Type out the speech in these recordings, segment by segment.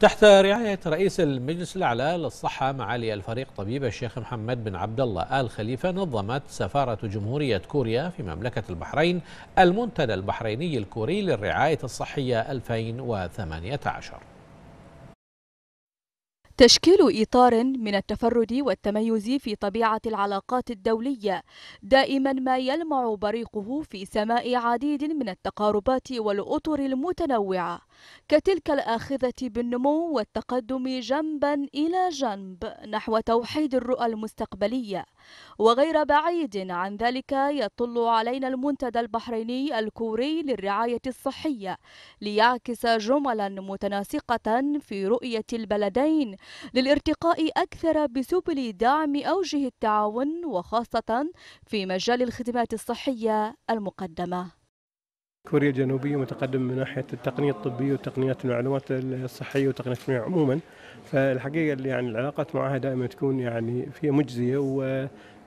تحت رعاية رئيس المجلس الأعلى للصحة معالي الفريق طبيب الشيخ محمد بن عبد الله آل خليفة نظمت سفارة جمهورية كوريا في مملكة البحرين المنتدى البحريني الكوري للرعاية الصحية 2018 تشكيل إطار من التفرد والتميز في طبيعة العلاقات الدولية دائما ما يلمع بريقه في سماء عديد من التقاربات والأطر المتنوعة كتلك الآخذة بالنمو والتقدم جنبا إلى جنب نحو توحيد الرؤى المستقبلية وغير بعيد عن ذلك يطل علينا المنتدى البحريني الكوري للرعاية الصحية ليعكس جملا متناسقة في رؤية البلدين للارتقاء أكثر بسبل دعم أوجه التعاون وخاصة في مجال الخدمات الصحية المقدمة كوريا الجنوبية متقدمة من ناحية التقنية الطبية وتقنيات المعلومات الصحية وتقنية المياه عموما فالحقيقة اللي يعني العلاقات معها دائما تكون يعني فيها مجزية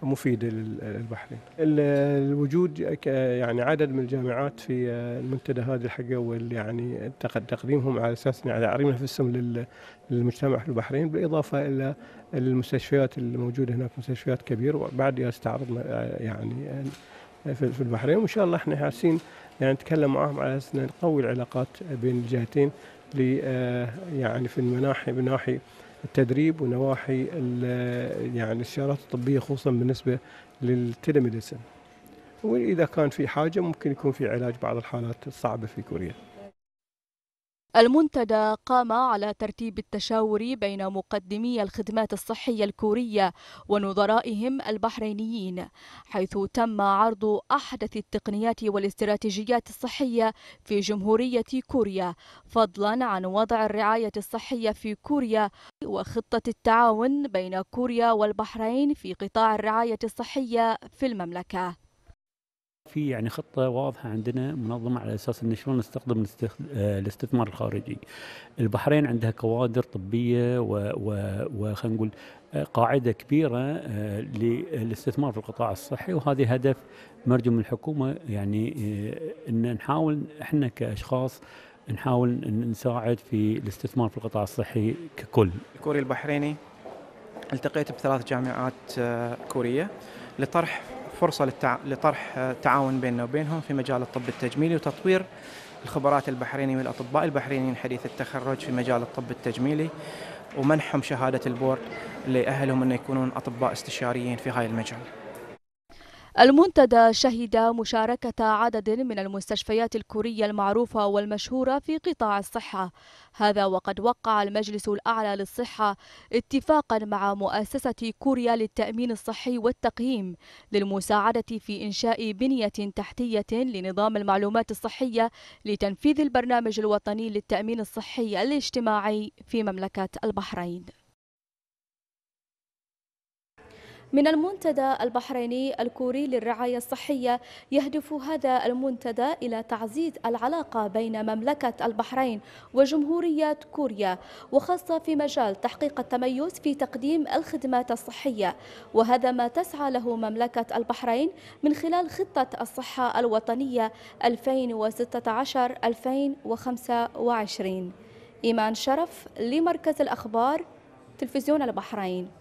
ومفيدة للبحرين الوجود يعني عدد من الجامعات في المنتدى هذا الحقيقة واللي يعني تقديمهم على أساس يعني عريم نفسهم للمجتمع في البحرين بالإضافة إلى المستشفيات الموجودة هناك مستشفيات كبيرة وبعد استعرضنا يعني في البحرين وان شاء الله احنا حاسين يعني نتكلم معهم على اساس نقوي العلاقات بين الجهتين ل آه، يعني في المناحي من ناحيه التدريب ونواحي آه، يعني الشعارات الطبيه خصوصا بالنسبه للتلميديسن واذا كان في حاجه ممكن يكون في علاج بعض الحالات الصعبه في كوريا المنتدى قام على ترتيب التشاور بين مقدمي الخدمات الصحية الكورية ونظرائهم البحرينيين حيث تم عرض أحدث التقنيات والاستراتيجيات الصحية في جمهورية كوريا فضلا عن وضع الرعاية الصحية في كوريا وخطة التعاون بين كوريا والبحرين في قطاع الرعاية الصحية في المملكة في يعني خطه واضحه عندنا منظمه على اساس ان شلون نستخدم آه، الاستثمار الخارجي. البحرين عندها كوادر طبيه خلينا نقول آه، قاعده كبيره آه، للاستثمار في القطاع الصحي وهذه هدف مرجو من الحكومه يعني ان نحاول احنا كاشخاص نحاول نساعد في الاستثمار في القطاع الصحي ككل. الكوري البحريني التقيت بثلاث جامعات كوريه لطرح فرصة لطرح آه، تعاون بيننا وبينهم في مجال الطب التجميلي وتطوير الخبرات البحرينية والأطباء البحرينيين حديث التخرج في مجال الطب التجميلي ومنحهم شهادة البورد لأهلهم أن يكونون أطباء استشاريين في هذا المجال المنتدى شهد مشاركة عدد من المستشفيات الكورية المعروفة والمشهورة في قطاع الصحة هذا وقد وقع المجلس الأعلى للصحة اتفاقا مع مؤسسة كوريا للتأمين الصحي والتقييم للمساعدة في إنشاء بنية تحتية لنظام المعلومات الصحية لتنفيذ البرنامج الوطني للتأمين الصحي الاجتماعي في مملكة البحرين من المنتدى البحريني الكوري للرعاية الصحية يهدف هذا المنتدى إلى تعزيز العلاقة بين مملكة البحرين وجمهورية كوريا وخاصة في مجال تحقيق التميز في تقديم الخدمات الصحية وهذا ما تسعى له مملكة البحرين من خلال خطة الصحة الوطنية 2016-2025 إيمان شرف لمركز الأخبار تلفزيون البحرين